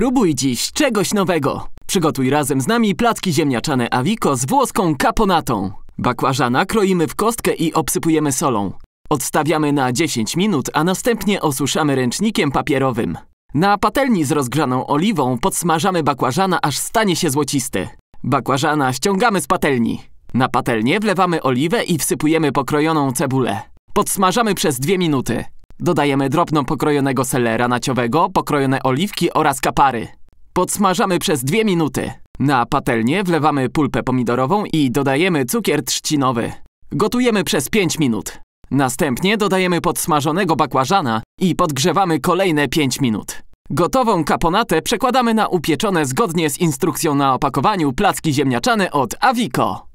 Spróbuj dziś czegoś nowego. Przygotuj razem z nami placki ziemniaczane aviko z włoską caponatą. Bakłażana kroimy w kostkę i obsypujemy solą. Odstawiamy na 10 minut, a następnie osuszamy ręcznikiem papierowym. Na patelni z rozgrzaną oliwą podsmażamy bakłażana, aż stanie się złocisty. Bakłażana ściągamy z patelni. Na patelnię wlewamy oliwę i wsypujemy pokrojoną cebulę. Podsmażamy przez 2 minuty. Dodajemy drobno pokrojonego selera naciowego, pokrojone oliwki oraz kapary. Podsmażamy przez 2 minuty. Na patelnię wlewamy pulpę pomidorową i dodajemy cukier trzcinowy. Gotujemy przez 5 minut. Następnie dodajemy podsmażonego bakłażana i podgrzewamy kolejne 5 minut. Gotową kaponatę przekładamy na upieczone zgodnie z instrukcją na opakowaniu placki ziemniaczane od Avico.